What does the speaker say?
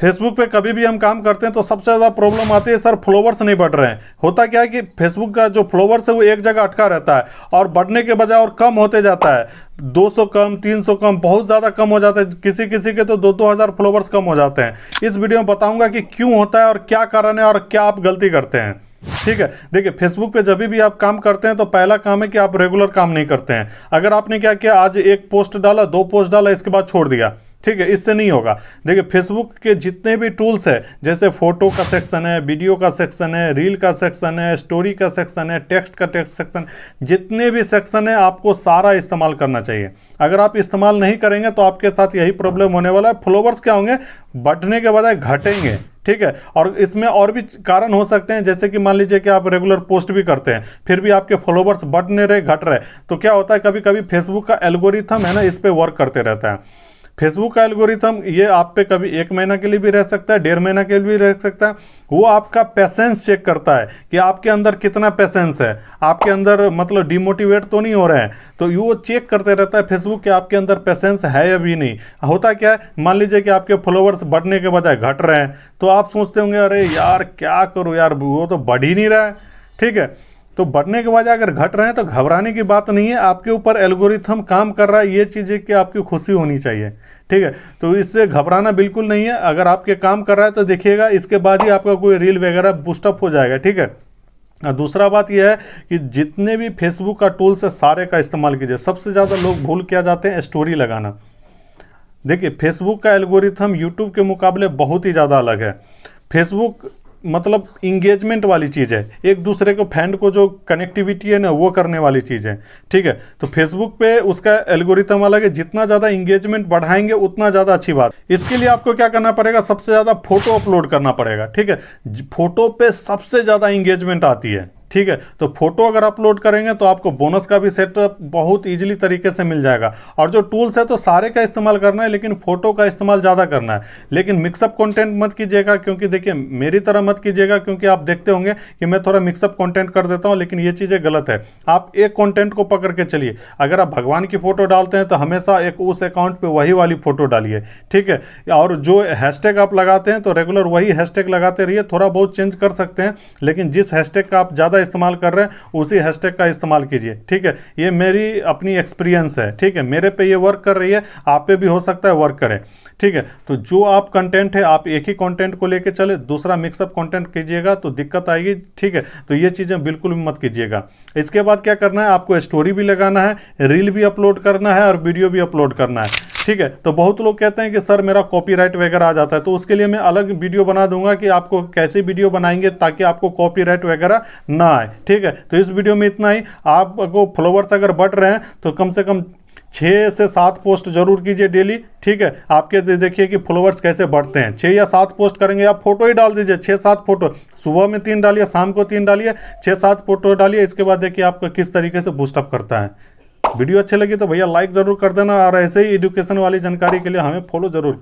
Facebook पे कभी भी हम काम करते हैं तो सबसे ज़्यादा प्रॉब्लम आती है सर फॉलोवर्स नहीं बढ़ रहे हैं होता क्या है कि फेसबुक का जो फॉलोवर्स है वो एक जगह अटका रहता है और बढ़ने के बजाय और कम होते जाता है 200 कम 300 कम बहुत ज़्यादा कम हो जाते हैं किसी किसी के तो दो दो हज़ार फॉलोवर्स कम हो जाते हैं इस वीडियो में बताऊँगा कि क्यों होता है और क्या कारण है और क्या आप गलती करते हैं ठीक है देखिए फेसबुक पे जब भी आप काम करते हैं तो पहला काम है कि आप रेगुलर काम नहीं करते हैं अगर आपने क्या किया आज एक पोस्ट डाला दो पोस्ट डाला इसके बाद छोड़ दिया ठीक है इससे नहीं होगा देखिए फेसबुक के जितने भी टूल्स है जैसे फोटो का सेक्शन है वीडियो का सेक्शन है रील का सेक्शन है स्टोरी का सेक्शन है टेक्स्ट का टेक्स्ट सेक्शन जितने भी सेक्शन है आपको सारा इस्तेमाल करना चाहिए अगर आप इस्तेमाल नहीं करेंगे तो आपके साथ यही प्रॉब्लम होने वाला है फॉलोवर्स क्या होंगे बढ़ने के बजाय घटेंगे ठीक है और इसमें और भी कारण हो सकते हैं जैसे कि मान लीजिए कि आप रेगुलर पोस्ट भी करते हैं फिर भी आपके फॉलोवर्स बढ़ने रहे घट रहे तो क्या होता है कभी कभी फेसबुक का एल्गोरिथम है ना इस पर वर्क करते रहता है फेसबुक का एल्गोरिथम ये आप पे कभी एक महीना के लिए भी रह सकता है डेढ़ महीना के लिए भी रह सकता है वो आपका पेशेंस चेक करता है कि आपके अंदर कितना पेशेंस है आपके अंदर मतलब डिमोटिवेट तो नहीं हो रहे हैं तो वो चेक करते रहता है फेसबुक के आपके अंदर पेशेंस है या भी नहीं होता क्या है मान लीजिए कि आपके फॉलोअर्स बढ़ने के बजाय घट रहे हैं तो आप सोचते होंगे अरे यार क्या करूँ यार वो तो बढ़ ही नहीं रहा है ठीक है तो बढ़ने के बजाय अगर घट रहे हैं तो घबराने की बात नहीं है आपके ऊपर एल्गोरिथम काम कर रहा है ये चीज़ है कि आपकी खुशी होनी चाहिए ठीक है तो इससे घबराना बिल्कुल नहीं है अगर आपके काम कर रहा है तो देखिएगा इसके बाद ही आपका कोई रील वगैरह बूस्टअप हो जाएगा ठीक है दूसरा बात यह है कि जितने भी फेसबुक का टूल्स है सारे का इस्तेमाल कीजिए सबसे ज़्यादा लोग भूल किया जाते हैं स्टोरी लगाना देखिए फेसबुक का एल्गोरिथम यूट्यूब के मुकाबले बहुत ही ज़्यादा अलग है फेसबुक मतलब इंगेजमेंट वाली चीज़ है एक दूसरे को फैंड को जो कनेक्टिविटी है ना वो करने वाली चीज़ है ठीक है तो फेसबुक पे उसका एल्गोरिथम अलग है जितना ज़्यादा इंगेजमेंट बढ़ाएंगे उतना ज़्यादा अच्छी बात इसके लिए आपको क्या करना पड़ेगा सबसे ज़्यादा फोटो अपलोड करना पड़ेगा ठीक है फोटो पे सबसे ज़्यादा इंगेजमेंट आती है ठीक है तो फोटो अगर अपलोड करेंगे तो आपको बोनस का भी सेटअप बहुत ईजिली तरीके से मिल जाएगा और जो टूल्स है तो सारे का इस्तेमाल करना है लेकिन फोटो का इस्तेमाल ज़्यादा करना है लेकिन मिक्सअप कॉन्टेंट मत कीजिएगा क्योंकि देखिए मेरी तरह मत कीजिएगा क्योंकि आप देखते होंगे कि मैं थोड़ा मिक्सअप कॉन्टेंट कर देता हूँ लेकिन ये चीज़ें गलत है आप एक कॉन्टेंट को पकड़ के चलिए अगर आप भगवान की फ़ोटो डालते हैं तो हमेशा एक उस अकाउंट पर वही वाली फ़ोटो डालिए ठीक है और जो हैशटैग आप लगाते हैं तो रेगुलर वही हैशटैग लगाते रहिए थोड़ा बहुत चेंज कर सकते हैं लेकिन जिस हैशटैग का आप ज़्यादा इस्तेमाल कर रहे हैं उसी हैशटैग का इस्तेमाल कीजिए ठीक है ये मेरी अपनी एक्सपीरियंस है ठीक है मेरे पे ये वर्क कर रही है आप पे भी हो सकता है वर्क करें ठीक है तो जो आप कंटेंट है आप एक ही कंटेंट को लेके चले दूसरा मिक्सअप कंटेंट कीजिएगा तो दिक्कत आएगी ठीक है तो ये चीज़ें बिल्कुल भी मत कीजिएगा इसके बाद क्या करना है आपको स्टोरी भी लगाना है रील भी अपलोड करना है और वीडियो भी अपलोड करना है ठीक है तो बहुत लोग कहते हैं कि सर मेरा कॉपीराइट वगैरह आ जाता है तो उसके लिए मैं अलग वीडियो बना दूंगा कि आपको कैसे वीडियो बनाएंगे ताकि आपको कॉपीराइट वगैरह ना आए ठीक है तो इस वीडियो में इतना ही आपको फॉलोवर्स अगर बढ़ रहे हैं तो कम से कम छः से सात पोस्ट जरूर कीजिए डेली ठीक है आपके देखिए कि फॉलोवर्स कैसे बढ़ते हैं छः या सात पोस्ट करेंगे आप फोटो ही डाल दीजिए छः सात फोटो सुबह में तीन डालिए शाम को तीन डालिए छः सात फोटो डालिए इसके बाद देखिए आपका किस तरीके से बूस्टअप करता है वीडियो अच्छे लगे तो भैया लाइक ज़रूर कर देना और ऐसे ही एजुकेशन वाली जानकारी के लिए हमें फॉलो ज़रूर